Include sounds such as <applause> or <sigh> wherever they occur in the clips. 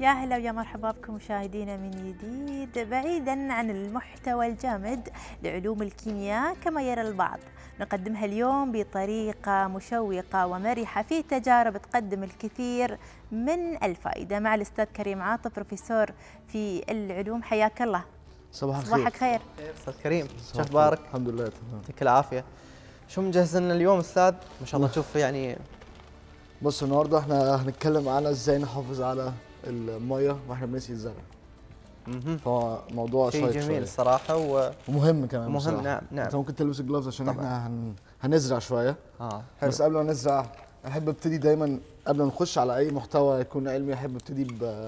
يا هلا ويا مرحبا بكم مشاهدينا من جديد بعيدا عن المحتوى الجامد لعلوم الكيمياء كما يرى البعض نقدمها اليوم بطريقة مشوقة ومرحة في تجارب تقدم الكثير من الفائدة مع الأستاذ كريم عاطف بروفيسور في العلوم حياك الله صباح الخير صباحك خير أستاذ كريم شو أخبارك؟ الحمد لله تمام يعطيك العافية شو مجهزين لنا اليوم أستاذ؟ ما شاء الله تشوف يعني بص النهارده احنا هنتكلم على ازاي نحافظ على الميه واحنا بنسقي الزرع فموضوع شيء جميل شوية. الصراحه و... ومهم كمان مهم بصراحة. نعم نعم انت ممكن تلبس الجلوفز عشان طبعا. احنا هن... هنزرع شويه اه حلو. بس قبل ما نزرع احب ابتدي دايما قبل ما نخش على اي محتوى يكون علمي احب ابتدي ب...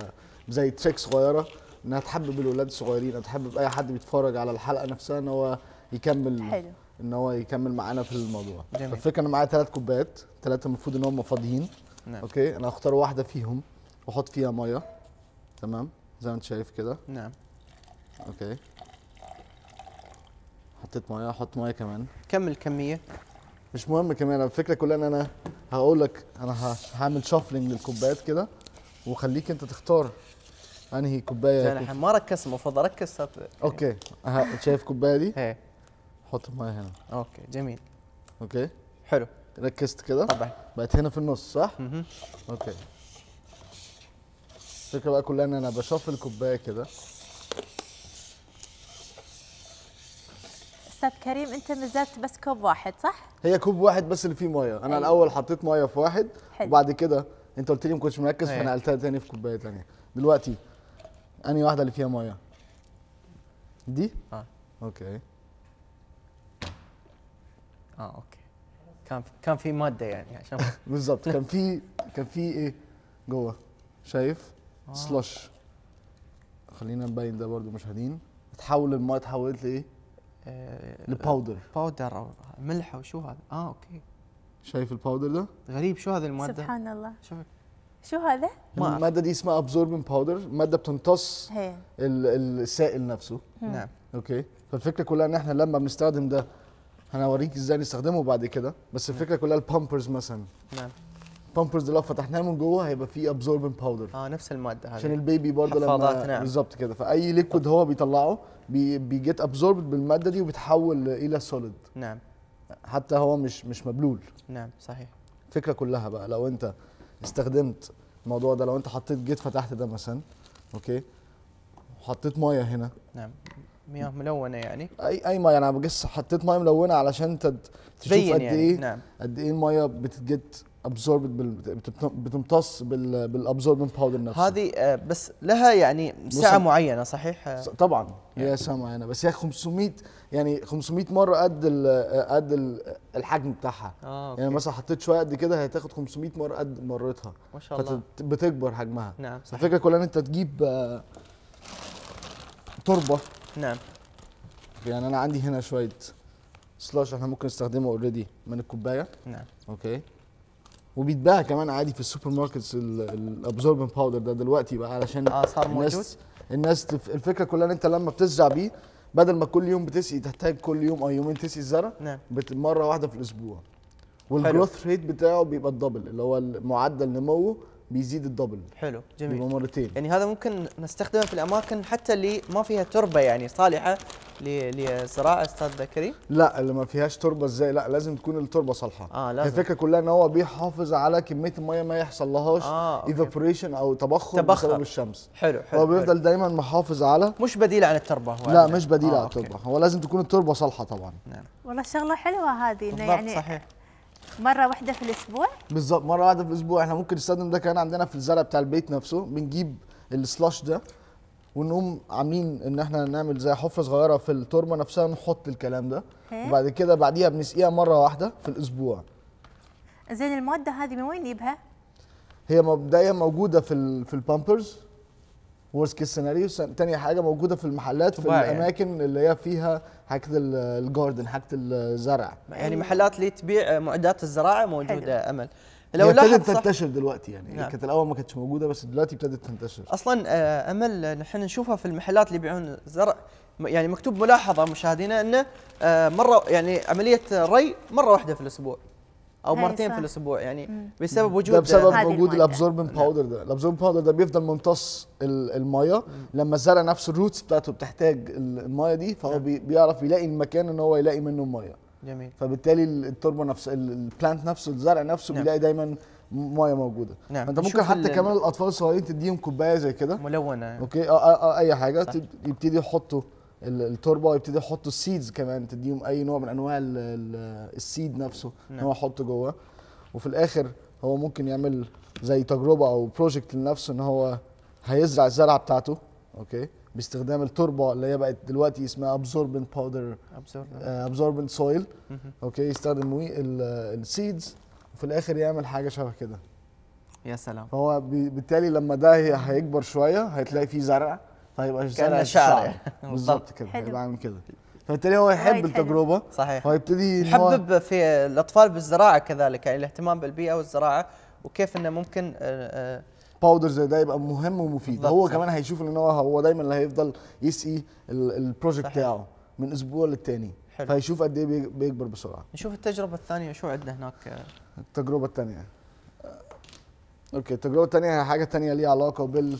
تريك صغيره انها تحبب الاولاد الصغيرين تحبب اي حد بيتفرج على الحلقه نفسها ان هو يكمل حلو ان هو يكمل معانا في الموضوع جميل. فالفكره انا معايا ثلاث كوبايات ثلاثه المفروض ان هم فاضيين نعم. اوكي انا هختار واحده فيهم واحط فيها ميه تمام زي ما انت شايف كده نعم اوكي حطيت ميه احط ميه كمان كم الكميه مش مهم كمان الفكره كلها ان انا هقول لك انا هعمل شفلنج للكوبايات كده وخليك انت تختار انهي كوبايه انا يعني ما ركزت المفروض اركز اوكي شايف الكوبايه دي؟ ايه حط الميه هنا اوكي جميل اوكي حلو ركزت كده طبعا بقت هنا في النص صح؟ اها اوكي الفكره بقى كلها ان انا بشف الكوبايه كده استاذ كريم انت نزلت بس كوب واحد صح هي كوب واحد بس اللي فيه ميه انا الاول حطيت ميه في واحد حلو. وبعد كده انت قلت لي ما كنتش مركز أيوة. فانا قلتها تاني في كوبايه ثانيه، دلوقتي انهي واحده اللي فيها ميه دي اه اوكي اه اوكي كان كان في ماده يعني عشان <laughs> بالظبط كان في كان في ايه جوه شايف آه. سلاش خلينا نبين ده برضو مشاهدين اتحول المايه اتحولت لايه؟ آه لباودر باودر او ملح او شو هذا اه اوكي شايف الباودر ده؟ غريب شو هذا الماده؟ سبحان الله شوف شو هذا؟ الماده دي اسمها ابزوربن باودر ماده بتمتص السائل نفسه نعم اوكي فالفكره كلها ان احنا لما بنستخدم ده هنوريك ازاي نستخدمه بعد كده بس الفكره كلها البامبرز مثلا نعم البامبرز لو فتحناه من جوه هيبقى فيه ابزوربنت باودر اه نفس الماده هذه عشان البيبي برضه لما نعم. بالظبط كده فاي ليكويد هو بيطلعه بيجيت ابزوربت بالماده دي وبيتحول الى سوليد نعم حتى هو مش مش مبلول نعم صحيح الفكره كلها بقى لو انت استخدمت الموضوع ده لو انت حطيت جيت فتحت ده مثلا اوكي وحطيت ميه هنا نعم مياه ملونه يعني اي اي ميه يعني انا بجس حطيت ميه ملونه علشان تشوف قد يعني. ايه نعم. قد ايه الميه بتتجت ابزوربت بتمتص بالابزوربن باودر نفسه هذه آه، بس لها يعني ساعه معينه صحيح آه. طبعا هي يعني. ساعه معينه بس هي 500 يعني 500 مره قد آه، قد الحجم بتاعها آه، يعني أوكي. يعني مثلا حطيت شويه قد كده هتاخد 500 مره قد مرتها ما شاء الله بتكبر حجمها نعم صحيح. الفكره كلها ان انت تجيب تربه نعم يعني انا عندي هنا شويه سلاش احنا ممكن نستخدمه اوريدي من الكوبايه نعم اوكي وبيتباع كمان عادي في السوبر ماركتس الابزوربن باودر ده دلوقتي بقى علشان اه صار الناس موجود الناس تف... الفكره كلها ان انت لما بتزرع بيه بدل ما كل يوم بتسقي تحتاج كل يوم او يومين تسقي الزرع نعم مره واحده في الاسبوع والجروث ريت بتاعه بيبقى الدبل اللي هو معدل نموه بيزيد الدبل حلو جميل يبقى مرتين يعني هذا ممكن نستخدمه في الاماكن حتى اللي ما فيها تربه يعني صالحه للزراعه استاذ بكري لا اللي ما فيهاش تربه ازاي لا لازم تكون التربه صالحه اه لازم الفكره كلها ان هو بيحافظ على كميه الميه ما يحصل لهاش ايفابوريشن آه، او تبخر, تبخر بسبب الشمس حلو حلو هو بيفضل حلو. دايما محافظ على مش بديل عن التربه هو لا مش بديل آه عن التربه أوكي. هو لازم تكون التربه صالحه طبعا نعم والله شغله حلوه هذه يعني صحيح مره واحده في الاسبوع بالظبط مره واحده في الاسبوع احنا ممكن نستخدم ده كمان عندنا في الزرع بتاع البيت نفسه بنجيب السلاش ده ونقوم عاملين ان احنا نعمل زي حفره صغيره في التربه نفسها نحط الكلام ده وبعد كده بعديها بنسقيها مره واحده في الاسبوع زين الماده هذه من وين نجيبها هي مبدئيا موجوده في في البامبرز ورست كيس سيناريو تاني حاجه موجوده في المحلات في يعني. الاماكن يعني. اللي هي فيها حاجه الجاردن حاجه الزرع يعني محلات اللي تبيع معدات الزراعه موجوده حلو. امل لو ابتدت تنتشر دلوقتي يعني نعم. كانت الاول ما كانتش موجوده بس دلوقتي ابتدت تنتشر اصلا آه، امل نحن نشوفها في المحلات اللي يبيعون زرع يعني مكتوب ملاحظه مشاهدينا انه آه، مره يعني عمليه الري مره واحده في الاسبوع او مرتين صح. في الاسبوع يعني بسبب وجود نعم. ده بسبب وجود الابزوربن باودر ده الابزوربن باودر ده بيفضل ممتص الميه لما الزرع نفسه الروتس بتاعته بتحتاج الميه دي فهو مم. نعم. بيعرف يلاقي المكان ان هو يلاقي منه الميه جميل فبالتالي التربه نفس البلانت نفسه الزرع نفسه نعم. بيلاقي دايما ميه موجوده نعم. انت ممكن حتى كمان الاطفال الصغيرين تديهم كوبايه زي كده ملونه يعني. اوكي آه آه اي حاجه صح. يبتدي يحطوا التربه ويبتدي يحط السيدز كمان تديهم اي نوع من انواع السيد نفسه نعم. هو يحطه جوه وفي الاخر هو ممكن يعمل زي تجربه او بروجكت لنفسه ان هو هيزرع الزرعه بتاعته اوكي باستخدام التربه اللي هي بقت دلوقتي اسمها ابزوربنت باودر ابزوربنت سويل اوكي يستخدم السيدز وفي الاخر يعمل حاجه شبه كده يا سلام فهو بالتالي لما ده هيكبر شويه هتلاقي فيه زرع طيب ايش كان الشعر بالضبط كذا بعمل كده فبالتالي هو يحب التجربه صحيح ويبتدي يحبب في الاطفال بالزراعه كذلك يعني الاهتمام بالبيئه والزراعه وكيف انه ممكن باودر آه، آه، زي ده يبقى مهم ومفيد هو كمان هيشوف ان هو هو دايما اللي هيفضل يسقي البروجكت بتاعه من اسبوع للتاني حلو. فيشوف قد ايه بيكبر بسرعه نشوف التجربه الثانيه شو عندنا هناك التجربه الثانيه اوكي التجربه الثانيه هي حاجه ثانيه ليها علاقه بال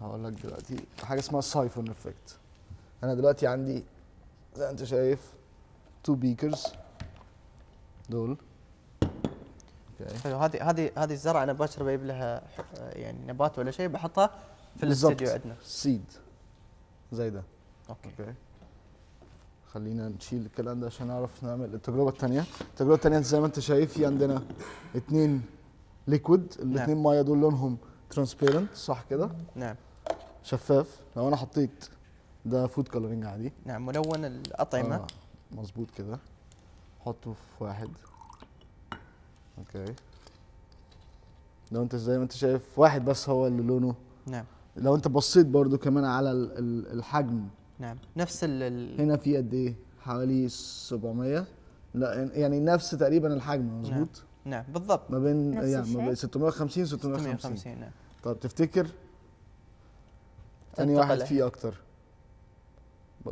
هقول لك دلوقتي حاجه اسمها سايفون افكت انا دلوقتي عندي زي ما انت شايف تو بيكرز دول حلو هذه هذه هذه الزرعه انا باكر بجيب لها يعني نبات ولا شيء بحطها في الاستديو عندنا سيد زي ده اوكي, أوكي. خلينا نشيل الكلام ده عشان نعرف نعمل التجربه الثانيه التجربه الثانيه زي ما انت شايف في عندنا اثنين ليكويد نعم. الاثنين ميه دول لونهم ترانسبيرنت صح كده نعم شفاف لو انا حطيت ده فود كلرنج عادي نعم ملون الاطعمه آه مظبوط كده حطه في واحد اوكي لو انت زي ما انت شايف واحد بس هو اللي لونه نعم لو انت بصيت برضو كمان على الحجم نعم نفس ال هنا في قد ايه حوالي 700 لا يعني نفس تقريبا الحجم مظبوط نعم. نعم بالضبط ما بين نفس يعني الشيء. ما بين 650 650 650 نعم طب تفتكر ثاني واحد فيه اكتر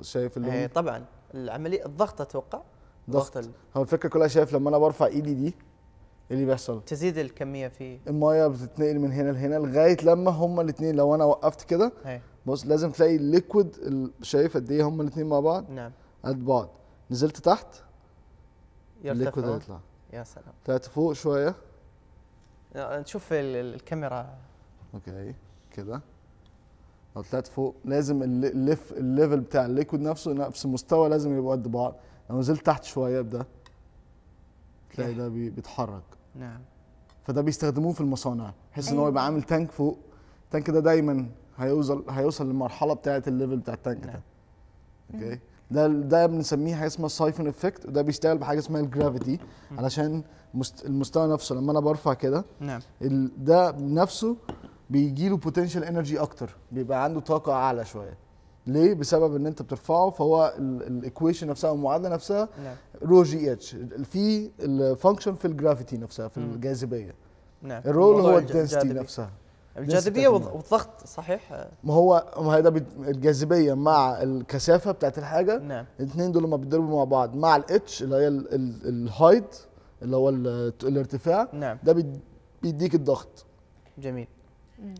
شايف اللي ايه طبعا العمليه الضغط اتوقع ضغط هو الفكره كلها شايف لما انا برفع ايدي دي إيه اللي بيحصل تزيد الكميه في المايه بتتنقل من هنا لهنا لغايه لما هما الاثنين لو انا وقفت كده إيه. بص لازم تلاقي الليكويد شايف قد ايه هما الاثنين مع بعض نعم قد بعض نزلت تحت يرتفع الليكويد هيطلع يا سلام تعال فوق شويه نشوف الكاميرا اوكي كده لو طلعت فوق لازم الليف الليفل بتاع الليكويد نفسه نفس المستوى لازم يبقوا قد بعض لو نزلت تحت شويه بده تلاقي إيه. ده بيتحرك نعم فده بيستخدموه في المصانع بحيث أيوة. ان هو إيه. يبقى عامل تانك فوق التانك ده دايما هيوصل هيوصل للمرحله بتاعه الليفل بتاع التانك نعم. ده اوكي ده ده بنسميه حاجه اسمها السايفون افكت وده بيشتغل بحاجه اسمها الجرافيتي علشان المستوى نفسه لما انا برفع كده نعم ده نفسه بيجي له بوتنشال انرجي اكتر بيبقى عنده طاقه اعلى شويه ليه بسبب ان انت بترفعه فهو الايكويشن نفسها المعادله نفسها نعم. رو جي اتش في الفانكشن في الجرافيتي نفسها في الجاذبيه نعم الرول هو الدنسيتي نفسها الجاذبيه والضغط صحيح ما هو ما هي ده الجاذبيه مع الكثافه بتاعت الحاجه نعم الاثنين دول لما بيتضربوا مع بعض مع الاتش اللي هي الهايت اللي هو الارتفاع نعم ده بيديك الضغط جميل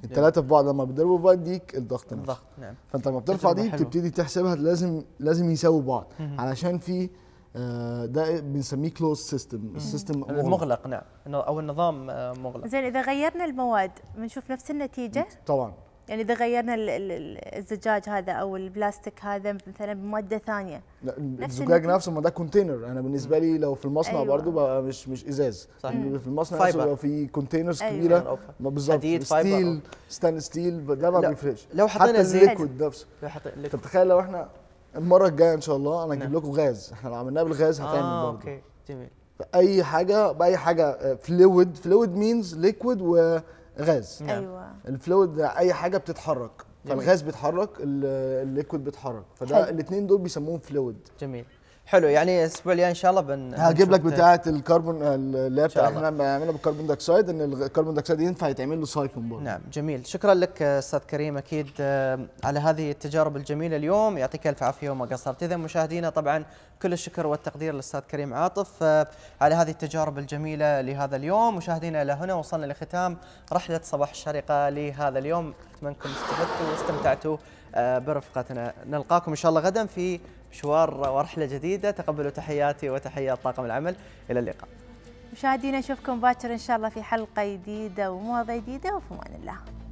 الثلاثه في بعض لما بيتضربوا بيديك يديك الضغط نفسه الضغط نعم فانت لما بترفع دي بتبتدي تحسبها لازم لازم يساوي بعض علشان في آه، ده بنسميه كلوز سيستم السيستم مغلق, نعم او النظام آه، مغلق زين اذا غيرنا المواد بنشوف نفس النتيجه طبعا يعني اذا غيرنا الزجاج هذا او البلاستيك هذا مثلا بماده ثانيه لا الزجاج نفسه ما ده كونتينر انا بالنسبه لي لو في المصنع أيوة. برضو بقى مش مش ازاز صحيح. في المصنع فايبر. لو في كونتينرز أيوة. كبيره بالظبط ستيل ستان ستيل ده ما بيفرقش لو حطينا نفسه لو حطينا انت تخيل لو احنا المره الجايه ان شاء الله انا هجيب نعم. لكم غاز احنا لو عملناها بالغاز هتعمل آه برضه اوكي جميل اي حاجه باي حاجه فلويد فلويد مينز ليكويد وغاز نعم. ايوه الفلويد اي حاجه بتتحرك جميل. فالغاز بيتحرك الليكويد بيتحرك فده الاثنين دول بيسموهم فلويد جميل حلو يعني الاسبوع الجاي ان شاء الله بن هجيب لك بتاعه الكربون اللي هي احنا بنعملها بالكربون دايوكسيد ان الكربون دايوكسيد ينفع يتعمل له سايفون برضه نعم جميل شكرا لك استاذ كريم اكيد آه، على هذه التجارب الجميله اليوم يعطيك الف عافيه وما قصرت اذا مشاهدينا طبعا كل الشكر والتقدير للاستاذ كريم عاطف آه، على هذه التجارب الجميله لهذا اليوم مشاهدينا الى هنا وصلنا لختام رحله صباح الشارقه لهذا اليوم اتمنى انكم استفدتوا واستمتعتوا آه، برفقتنا نلقاكم ان شاء الله غدا في مشوار ورحلة جديدة تقبلوا تحياتي وتحيات طاقم العمل إلى اللقاء مشاهدينا نشوفكم باكر إن شاء الله في حلقة جديدة ومواضيع جديدة وفي أمان الله